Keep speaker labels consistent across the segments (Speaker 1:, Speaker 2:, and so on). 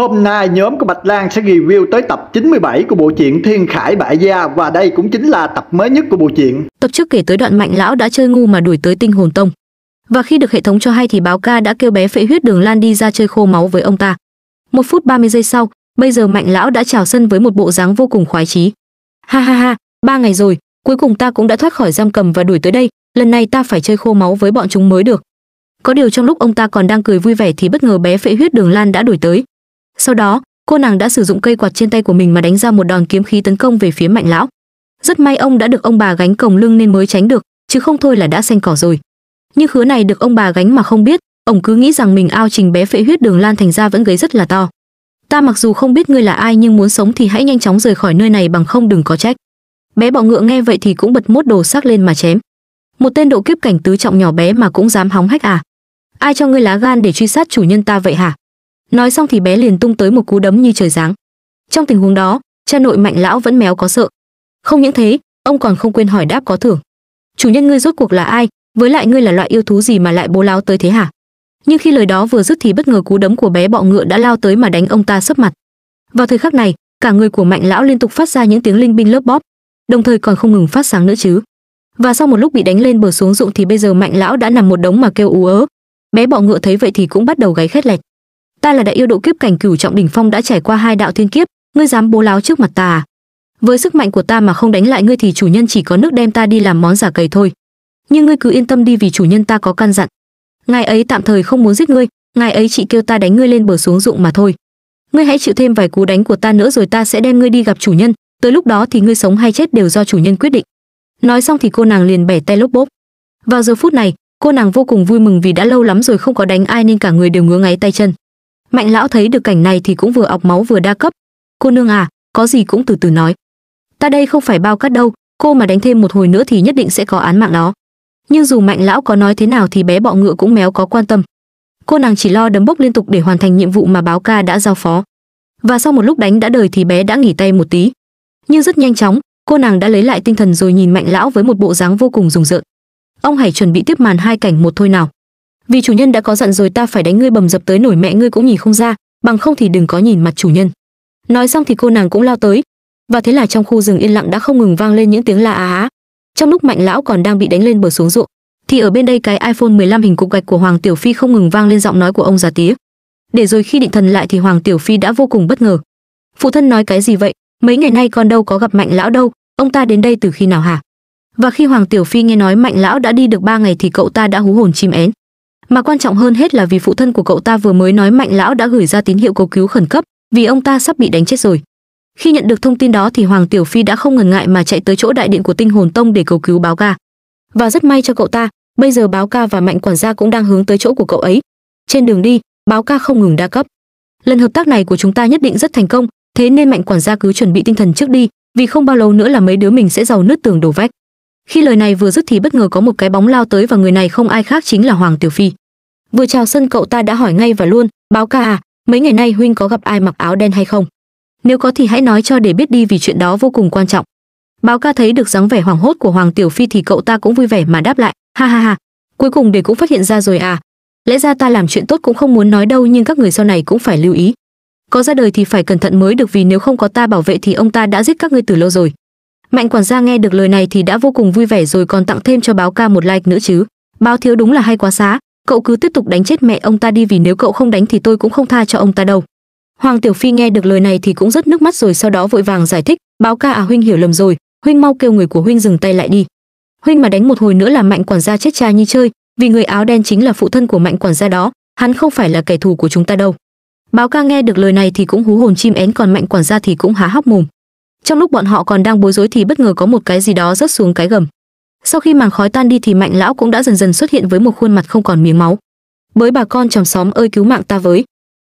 Speaker 1: Hôm nay nhóm của Bạch Lan sẽ review tới tập 97 của bộ truyện Thiên Khải Bại Gia và đây cũng chính là tập mới nhất của bộ truyện. Tập trước kể tới đoạn Mạnh lão đã chơi ngu mà đuổi tới Tinh Hồn Tông. Và khi được hệ thống cho hay thì báo ca đã kêu bé phệ huyết Đường Lan đi ra chơi khô máu với ông ta. Một phút 30 giây sau, bây giờ Mạnh lão đã chào sân với một bộ dáng vô cùng khoái chí. Ha ha ha, ba ngày rồi, cuối cùng ta cũng đã thoát khỏi giam cầm và đuổi tới đây, lần này ta phải chơi khô máu với bọn chúng mới được. Có điều trong lúc ông ta còn đang cười vui vẻ thì bất ngờ bé phệ huyết Đường Lan đã đuổi tới, sau đó cô nàng đã sử dụng cây quạt trên tay của mình mà đánh ra một đòn kiếm khí tấn công về phía mạnh lão rất may ông đã được ông bà gánh còng lưng nên mới tránh được chứ không thôi là đã xanh cỏ rồi nhưng khứa này được ông bà gánh mà không biết ông cứ nghĩ rằng mình ao trình bé phệ huyết đường lan thành ra vẫn gây rất là to ta mặc dù không biết ngươi là ai nhưng muốn sống thì hãy nhanh chóng rời khỏi nơi này bằng không đừng có trách bé bọ ngựa nghe vậy thì cũng bật mốt đồ sắc lên mà chém một tên độ kiếp cảnh tứ trọng nhỏ bé mà cũng dám hóng hách à ai cho ngươi lá gan để truy sát chủ nhân ta vậy hả nói xong thì bé liền tung tới một cú đấm như trời giáng trong tình huống đó cha nội mạnh lão vẫn méo có sợ không những thế ông còn không quên hỏi đáp có thưởng chủ nhân ngươi rốt cuộc là ai với lại ngươi là loại yêu thú gì mà lại bố láo tới thế hả nhưng khi lời đó vừa dứt thì bất ngờ cú đấm của bé bọ ngựa đã lao tới mà đánh ông ta sấp mặt vào thời khắc này cả người của mạnh lão liên tục phát ra những tiếng linh binh lớp bóp đồng thời còn không ngừng phát sáng nữa chứ và sau một lúc bị đánh lên bờ xuống ruộng thì bây giờ mạnh lão đã nằm một đống mà kêu ú ớ bé bọ ngựa thấy vậy thì cũng bắt đầu gáy khét lẹt ta là đại yêu độ kiếp cảnh cửu trọng đỉnh phong đã trải qua hai đạo thiên kiếp ngươi dám bố láo trước mặt ta với sức mạnh của ta mà không đánh lại ngươi thì chủ nhân chỉ có nước đem ta đi làm món giả cầy thôi nhưng ngươi cứ yên tâm đi vì chủ nhân ta có căn dặn ngài ấy tạm thời không muốn giết ngươi ngài ấy chỉ kêu ta đánh ngươi lên bờ xuống dụng mà thôi ngươi hãy chịu thêm vài cú đánh của ta nữa rồi ta sẽ đem ngươi đi gặp chủ nhân tới lúc đó thì ngươi sống hay chết đều do chủ nhân quyết định nói xong thì cô nàng liền bẻ tay lốp bốp vào giờ phút này cô nàng vô cùng vui mừng vì đã lâu lắm rồi không có đánh ai nên cả người đều ngứa ngáy tay chân mạnh lão thấy được cảnh này thì cũng vừa ọc máu vừa đa cấp cô nương à có gì cũng từ từ nói ta đây không phải bao cát đâu cô mà đánh thêm một hồi nữa thì nhất định sẽ có án mạng đó nhưng dù mạnh lão có nói thế nào thì bé bọ ngựa cũng méo có quan tâm cô nàng chỉ lo đấm bốc liên tục để hoàn thành nhiệm vụ mà báo ca đã giao phó và sau một lúc đánh đã đời thì bé đã nghỉ tay một tí nhưng rất nhanh chóng cô nàng đã lấy lại tinh thần rồi nhìn mạnh lão với một bộ dáng vô cùng rùng rợn ông hãy chuẩn bị tiếp màn hai cảnh một thôi nào vì chủ nhân đã có dặn rồi ta phải đánh ngươi bầm dập tới nổi mẹ ngươi cũng nhìn không ra bằng không thì đừng có nhìn mặt chủ nhân nói xong thì cô nàng cũng lao tới và thế là trong khu rừng yên lặng đã không ngừng vang lên những tiếng la á á trong lúc mạnh lão còn đang bị đánh lên bờ xuống ruộng thì ở bên đây cái iphone 15 hình cục gạch của hoàng tiểu phi không ngừng vang lên giọng nói của ông già tía để rồi khi định thần lại thì hoàng tiểu phi đã vô cùng bất ngờ phụ thân nói cái gì vậy mấy ngày nay con đâu có gặp mạnh lão đâu ông ta đến đây từ khi nào hả và khi hoàng tiểu phi nghe nói mạnh lão đã đi được ba ngày thì cậu ta đã hú hồn chim én mà quan trọng hơn hết là vì phụ thân của cậu ta vừa mới nói mạnh lão đã gửi ra tín hiệu cầu cứu khẩn cấp vì ông ta sắp bị đánh chết rồi khi nhận được thông tin đó thì hoàng tiểu phi đã không ngần ngại mà chạy tới chỗ đại điện của tinh hồn tông để cầu cứu báo ca và rất may cho cậu ta bây giờ báo ca và mạnh quản gia cũng đang hướng tới chỗ của cậu ấy trên đường đi báo ca không ngừng đa cấp lần hợp tác này của chúng ta nhất định rất thành công thế nên mạnh quản gia cứ chuẩn bị tinh thần trước đi vì không bao lâu nữa là mấy đứa mình sẽ giàu nứt tường đổ vách khi lời này vừa dứt thì bất ngờ có một cái bóng lao tới và người này không ai khác chính là hoàng tiểu phi vừa chào sân cậu ta đã hỏi ngay và luôn báo ca à mấy ngày nay huynh có gặp ai mặc áo đen hay không nếu có thì hãy nói cho để biết đi vì chuyện đó vô cùng quan trọng báo ca thấy được dáng vẻ hoảng hốt của hoàng tiểu phi thì cậu ta cũng vui vẻ mà đáp lại ha ha ha cuối cùng để cũng phát hiện ra rồi à lẽ ra ta làm chuyện tốt cũng không muốn nói đâu nhưng các người sau này cũng phải lưu ý có ra đời thì phải cẩn thận mới được vì nếu không có ta bảo vệ thì ông ta đã giết các ngươi từ lâu rồi mạnh quản gia nghe được lời này thì đã vô cùng vui vẻ rồi còn tặng thêm cho báo ca một like nữa chứ báo thiếu đúng là hay quá xá cậu cứ tiếp tục đánh chết mẹ ông ta đi vì nếu cậu không đánh thì tôi cũng không tha cho ông ta đâu hoàng tiểu phi nghe được lời này thì cũng rất nước mắt rồi sau đó vội vàng giải thích báo ca à huynh hiểu lầm rồi huynh mau kêu người của huynh dừng tay lại đi huynh mà đánh một hồi nữa là mạnh quản gia chết cha như chơi vì người áo đen chính là phụ thân của mạnh quản gia đó hắn không phải là kẻ thù của chúng ta đâu báo ca nghe được lời này thì cũng hú hồn chim én còn mạnh quản gia thì cũng há hóc mồm trong lúc bọn họ còn đang bối rối thì bất ngờ có một cái gì đó rớt xuống cái gầm sau khi màng khói tan đi thì mạnh lão cũng đã dần dần xuất hiện với một khuôn mặt không còn miếng máu bới bà con chòm xóm ơi cứu mạng ta với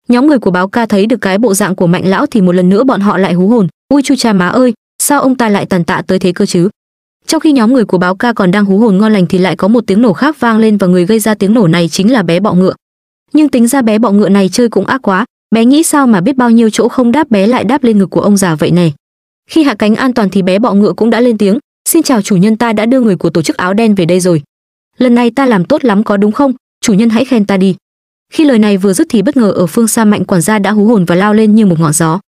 Speaker 1: nhóm người của báo ca thấy được cái bộ dạng của mạnh lão thì một lần nữa bọn họ lại hú hồn ui chu cha má ơi sao ông ta lại tàn tạ tới thế cơ chứ trong khi nhóm người của báo ca còn đang hú hồn ngon lành thì lại có một tiếng nổ khác vang lên và người gây ra tiếng nổ này chính là bé bọ ngựa nhưng tính ra bé bọ ngựa này chơi cũng ác quá bé nghĩ sao mà biết bao nhiêu chỗ không đáp bé lại đáp lên ngực của ông già vậy nè. khi hạ cánh an toàn thì bé bọ ngựa cũng đã lên tiếng xin chào chủ nhân ta đã đưa người của tổ chức áo đen về đây rồi lần này ta làm tốt lắm có đúng không chủ nhân hãy khen ta đi khi lời này vừa dứt thì bất ngờ ở phương xa mạnh quản gia đã hú hồn và lao lên như một ngọn gió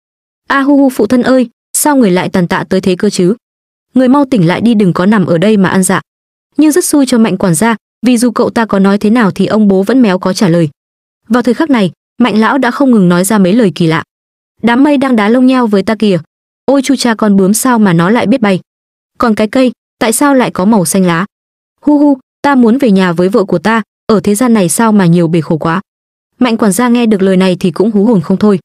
Speaker 1: a à, hu hu phụ thân ơi sao người lại tàn tạ tới thế cơ chứ người mau tỉnh lại đi đừng có nằm ở đây mà ăn dạ nhưng rất xui cho mạnh quản gia vì dù cậu ta có nói thế nào thì ông bố vẫn méo có trả lời vào thời khắc này mạnh lão đã không ngừng nói ra mấy lời kỳ lạ đám mây đang đá lông nhau với ta kìa ôi chu cha con bướm sao mà nó lại biết bay còn cái cây tại sao lại có màu xanh lá hu hu ta muốn về nhà với vợ của ta ở thế gian này sao mà nhiều bể khổ quá mạnh quản gia nghe được lời này thì cũng hú hồn không thôi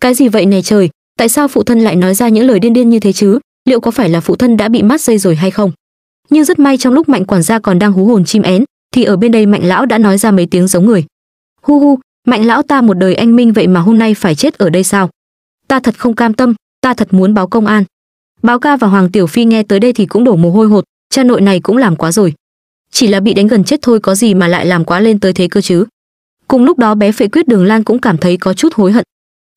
Speaker 1: cái gì vậy này trời tại sao phụ thân lại nói ra những lời điên điên như thế chứ liệu có phải là phụ thân đã bị mắt dây rồi hay không nhưng rất may trong lúc mạnh quản gia còn đang hú hồn chim én thì ở bên đây mạnh lão đã nói ra mấy tiếng giống người hu hu mạnh lão ta một đời anh minh vậy mà hôm nay phải chết ở đây sao ta thật không cam tâm ta thật muốn báo công an báo ca và hoàng tiểu phi nghe tới đây thì cũng đổ mồ hôi hột cha nội này cũng làm quá rồi chỉ là bị đánh gần chết thôi có gì mà lại làm quá lên tới thế cơ chứ cùng lúc đó bé phệ quyết đường lan cũng cảm thấy có chút hối hận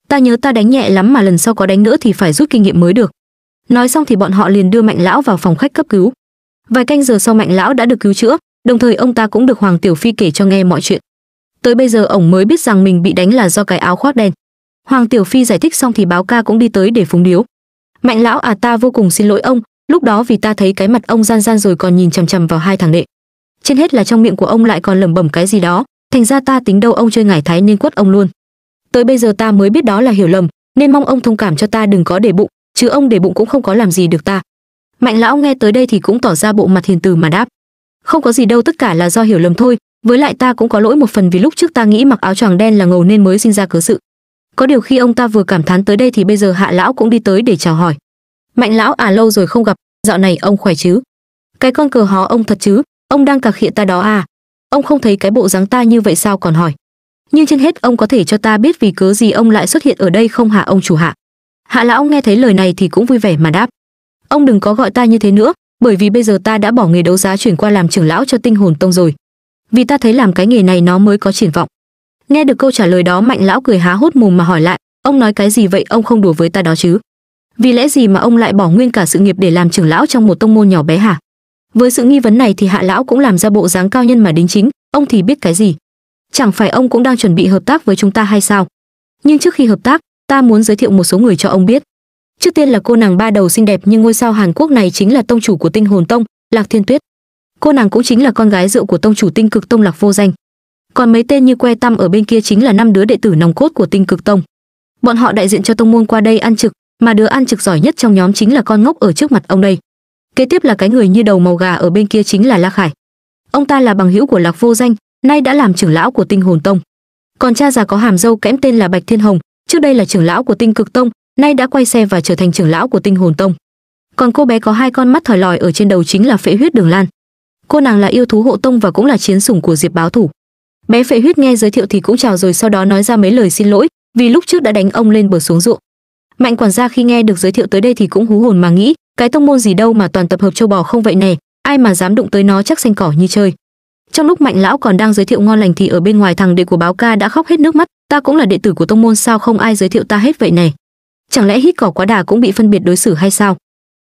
Speaker 1: ta nhớ ta đánh nhẹ lắm mà lần sau có đánh nữa thì phải rút kinh nghiệm mới được nói xong thì bọn họ liền đưa mạnh lão vào phòng khách cấp cứu vài canh giờ sau mạnh lão đã được cứu chữa đồng thời ông ta cũng được hoàng tiểu phi kể cho nghe mọi chuyện tới bây giờ ổng mới biết rằng mình bị đánh là do cái áo khoác đen hoàng tiểu phi giải thích xong thì báo ca cũng đi tới để phúng điếu mạnh lão à ta vô cùng xin lỗi ông lúc đó vì ta thấy cái mặt ông gian gian rồi còn nhìn chằm chằm vào hai thằng đệ trên hết là trong miệng của ông lại còn lẩm bẩm cái gì đó thành ra ta tính đâu ông chơi ngải thái nên quất ông luôn tới bây giờ ta mới biết đó là hiểu lầm nên mong ông thông cảm cho ta đừng có để bụng chứ ông để bụng cũng không có làm gì được ta mạnh lão nghe tới đây thì cũng tỏ ra bộ mặt hiền từ mà đáp không có gì đâu tất cả là do hiểu lầm thôi với lại ta cũng có lỗi một phần vì lúc trước ta nghĩ mặc áo choàng đen là ngầu nên mới sinh ra cớ sự có điều khi ông ta vừa cảm thán tới đây thì bây giờ hạ lão cũng đi tới để chào hỏi mạnh lão à lâu rồi không gặp dạo này ông khỏe chứ cái con cờ hó ông thật chứ ông đang cạc hiện ta đó à ông không thấy cái bộ dáng ta như vậy sao còn hỏi nhưng trên hết ông có thể cho ta biết vì cớ gì ông lại xuất hiện ở đây không hả ông chủ hạ hạ lão nghe thấy lời này thì cũng vui vẻ mà đáp ông đừng có gọi ta như thế nữa bởi vì bây giờ ta đã bỏ nghề đấu giá chuyển qua làm trưởng lão cho tinh hồn tông rồi vì ta thấy làm cái nghề này nó mới có triển vọng nghe được câu trả lời đó mạnh lão cười há hốt mồm mà hỏi lại ông nói cái gì vậy ông không đùa với ta đó chứ vì lẽ gì mà ông lại bỏ nguyên cả sự nghiệp để làm trưởng lão trong một tông môn nhỏ bé hả với sự nghi vấn này thì hạ lão cũng làm ra bộ dáng cao nhân mà đính chính ông thì biết cái gì chẳng phải ông cũng đang chuẩn bị hợp tác với chúng ta hay sao nhưng trước khi hợp tác ta muốn giới thiệu một số người cho ông biết trước tiên là cô nàng ba đầu xinh đẹp nhưng ngôi sao hàn quốc này chính là tông chủ của tinh hồn tông lạc thiên tuyết cô nàng cũng chính là con gái rượu của tông chủ tinh cực tông lạc vô danh còn mấy tên như que tăm ở bên kia chính là năm đứa đệ tử nòng cốt của tinh cực tông bọn họ đại diện cho tông môn qua đây ăn trực mà đứa ăn trực giỏi nhất trong nhóm chính là con ngốc ở trước mặt ông đây kế tiếp là cái người như đầu màu gà ở bên kia chính là la khải ông ta là bằng hữu của lạc vô danh nay đã làm trưởng lão của tinh hồn tông còn cha già có hàm dâu kém tên là bạch thiên hồng trước đây là trưởng lão của tinh cực tông nay đã quay xe và trở thành trưởng lão của tinh hồn tông còn cô bé có hai con mắt thòi lòi ở trên đầu chính là phệ huyết đường lan cô nàng là yêu thú hộ tông và cũng là chiến sủng của diệp báo thủ bé phệ huyết nghe giới thiệu thì cũng chào rồi sau đó nói ra mấy lời xin lỗi vì lúc trước đã đánh ông lên bờ xuống ruộng mạnh quản gia khi nghe được giới thiệu tới đây thì cũng hú hồn mà nghĩ cái tông môn gì đâu mà toàn tập hợp châu bò không vậy này ai mà dám đụng tới nó chắc xanh cỏ như chơi trong lúc mạnh lão còn đang giới thiệu ngon lành thì ở bên ngoài thằng đệ của báo ca đã khóc hết nước mắt ta cũng là đệ tử của tông môn sao không ai giới thiệu ta hết vậy này chẳng lẽ hít cỏ quá đà cũng bị phân biệt đối xử hay sao